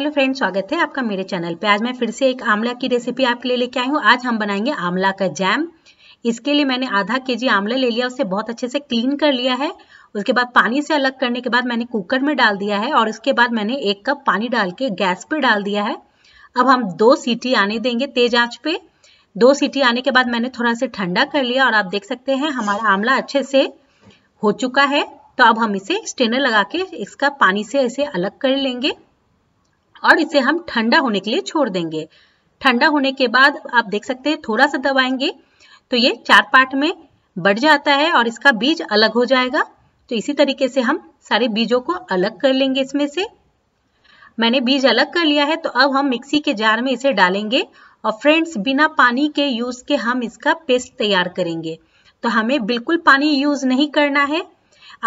hello friend स्वागत है आपका मेरे चैनल पे आज मैं फिर से एक आंवला की रेसिपी आपके लिए लेके आई हूँ आज हम बनाएंगे आंवला का जैम इसके लिए मैंने आधा के जी आंवला ले लिया उसे बहुत अच्छे से क्लीन कर लिया है उसके बाद पानी से अलग करने के बाद मैंने कुकर में डाल दिया है और उसके बाद मैंने एक कप पानी डाल के गैस पर डाल दिया है अब हम दो सीटी आने देंगे तेज आँच पे दो सीटी आने के बाद मैंने थोड़ा सा ठंडा कर लिया और आप देख सकते हैं हमारा आंवला अच्छे से हो चुका है तो अब हम इसे स्टेनर लगा के इसका पानी से इसे अलग कर लेंगे और इसे हम ठंडा होने के लिए छोड़ देंगे ठंडा होने के बाद आप देख सकते हैं थोड़ा सा दबाएंगे तो ये चार पार्ट में बढ़ जाता है और इसका बीज अलग हो जाएगा तो इसी तरीके से हम सारे बीजों को अलग कर लेंगे इसमें से मैंने बीज अलग कर लिया है तो अब हम मिक्सी के जार में इसे डालेंगे और फ्रेंड्स बिना पानी के यूज के हम इसका पेस्ट तैयार करेंगे तो हमें बिल्कुल पानी यूज नहीं करना है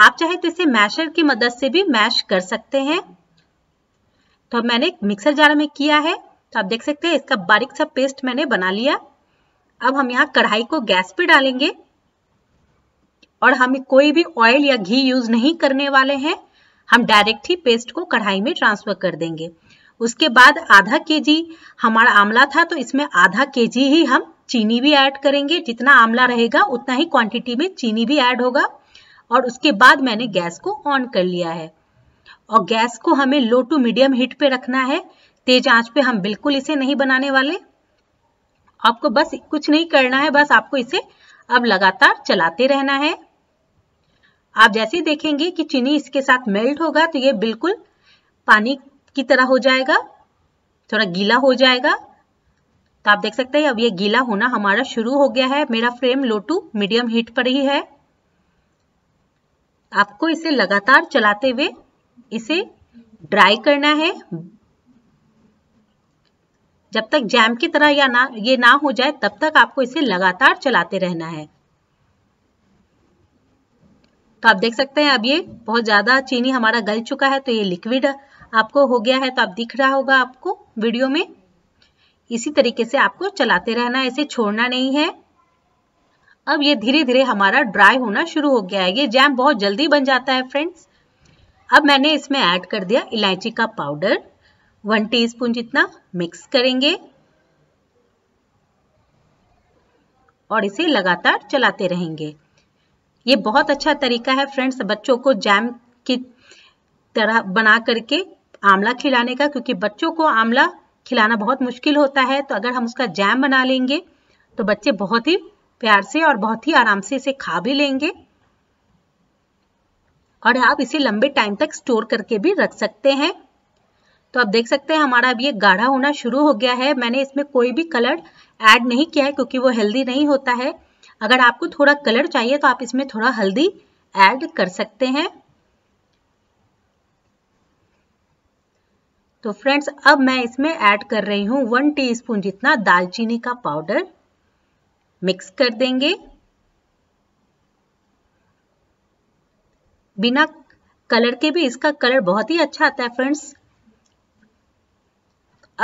आप चाहे तो इसे मैशर की मदद से भी मैश कर सकते हैं तो अब मैंने मिक्सर जार में किया है तो आप देख सकते हैं इसका बारीक सा पेस्ट मैंने बना लिया अब हम यहाँ कढ़ाई को गैस पे डालेंगे और हम कोई भी ऑयल या घी यूज नहीं करने वाले हैं हम डायरेक्ट ही पेस्ट को कढ़ाई में ट्रांसफर कर देंगे उसके बाद आधा के जी हमारा आमला था तो इसमें आधा के जी ही हम चीनी भी ऐड करेंगे जितना आमला रहेगा उतना ही क्वांटिटी में चीनी भी ऐड होगा और उसके बाद मैंने गैस को ऑन कर लिया है और गैस को हमें लो टू मीडियम हीट पे रखना है तेज आंच पे हम बिल्कुल इसे नहीं बनाने वाले आपको बस कुछ नहीं करना है बस आपको इसे अब लगातार चलाते रहना है आप जैसे ही देखेंगे कि चीनी इसके साथ मेल्ट होगा तो ये बिल्कुल पानी की तरह हो जाएगा थोड़ा गीला हो जाएगा तो आप देख सकते हैं अब ये गीला होना हमारा शुरू हो गया है मेरा flame low to medium heat पर ही है आपको इसे लगातार चलाते हुए इसे ड्राई करना है जब तक जैम की तरह या ना ये ना हो जाए तब तक आपको इसे लगातार चलाते रहना है तो आप देख सकते हैं अब ये बहुत ज्यादा चीनी हमारा गल चुका है तो ये लिक्विड आपको हो गया है तो आप दिख रहा होगा आपको वीडियो में इसी तरीके से आपको चलाते रहना है इसे छोड़ना नहीं है अब ये धीरे धीरे हमारा ड्राई होना शुरू हो गया है ये जैम बहुत जल्दी बन जाता है फ्रेंड्स अब मैंने इसमें ऐड कर दिया इलायची का पाउडर वन टीस्पून जितना मिक्स करेंगे और इसे लगातार चलाते रहेंगे ये बहुत अच्छा तरीका है फ्रेंड्स बच्चों को जैम की तरह बना करके आंवला खिलाने का क्योंकि बच्चों को आंवला खिलाना बहुत मुश्किल होता है तो अगर हम उसका जैम बना लेंगे तो बच्चे बहुत ही प्यार से और बहुत ही आराम से इसे खा भी लेंगे और आप इसे लंबे टाइम तक स्टोर करके भी रख सकते हैं तो आप देख सकते हैं हमारा अब ये गाढ़ा होना शुरू हो गया है मैंने इसमें कोई भी कलर ऐड नहीं किया है क्योंकि वो हेल्दी नहीं होता है अगर आपको थोड़ा कलर चाहिए तो आप इसमें थोड़ा हल्दी ऐड कर सकते हैं तो फ्रेंड्स अब मैं इसमें ऐड कर रही हूँ वन टीस्पून जितना दालचीनी का पाउडर मिक्स कर देंगे बिना कलर के भी इसका कलर बहुत ही अच्छा आता है फ्रेंड्स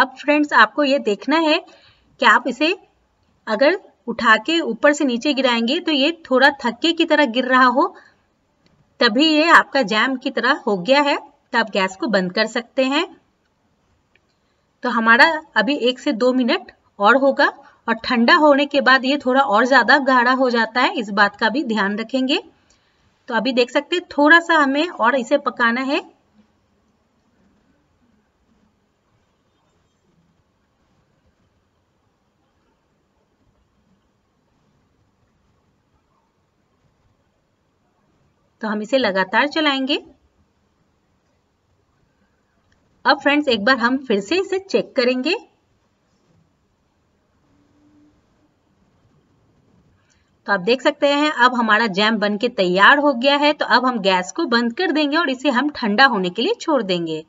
अब फ्रेंड्स आपको ये देखना है कि आप इसे अगर उठा के ऊपर से नीचे गिराएंगे तो ये थोड़ा थक्के की तरह गिर रहा हो तभी ये आपका जैम की तरह हो गया है तो आप गैस को बंद कर सकते हैं तो हमारा अभी एक से दो मिनट और होगा और ठंडा होने के बाद ये थोड़ा और ज्यादा गाढ़ा हो जाता है इस बात का भी ध्यान रखेंगे तो अभी देख सकते हैं थोड़ा सा हमें और इसे पकाना है तो हम इसे लगातार चलाएंगे अब फ्रेंड्स एक बार हम फिर से इसे चेक करेंगे तो आप देख सकते हैं अब हमारा जैम बन के तैयार हो गया है तो अब हम गैस को बंद कर देंगे और इसे हम ठंडा होने के लिए छोड़ देंगे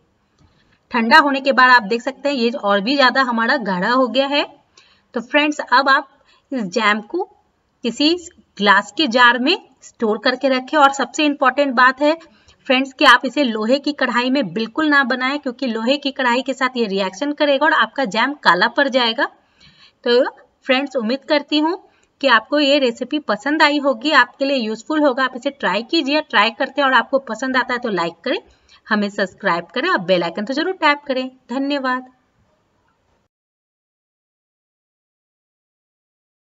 ठंडा होने के बाद आप देख सकते हैं ये और भी ज़्यादा हमारा गाढ़ा हो गया है तो फ्रेंड्स अब आप इस जैम को किसी ग्लास के जार में स्टोर करके रखें और सबसे इंपॉर्टेंट बात है फ्रेंड्स कि आप इसे लोहे की कढ़ाई में बिल्कुल ना बनाएं क्योंकि लोहे की कढ़ाई के साथ ये रिएक्शन करेगा और आपका जैम काला पड़ जाएगा तो फ्रेंड्स उम्मीद करती हूँ कि आपको ये रेसिपी पसंद आई होगी आपके लिए यूजफुल होगा आप इसे ट्राई कीजिए ट्राई करते हैं और आपको पसंद आता है तो लाइक करें हमें सब्सक्राइब करें और बेलाइकन तो जरूर टैप करें धन्यवाद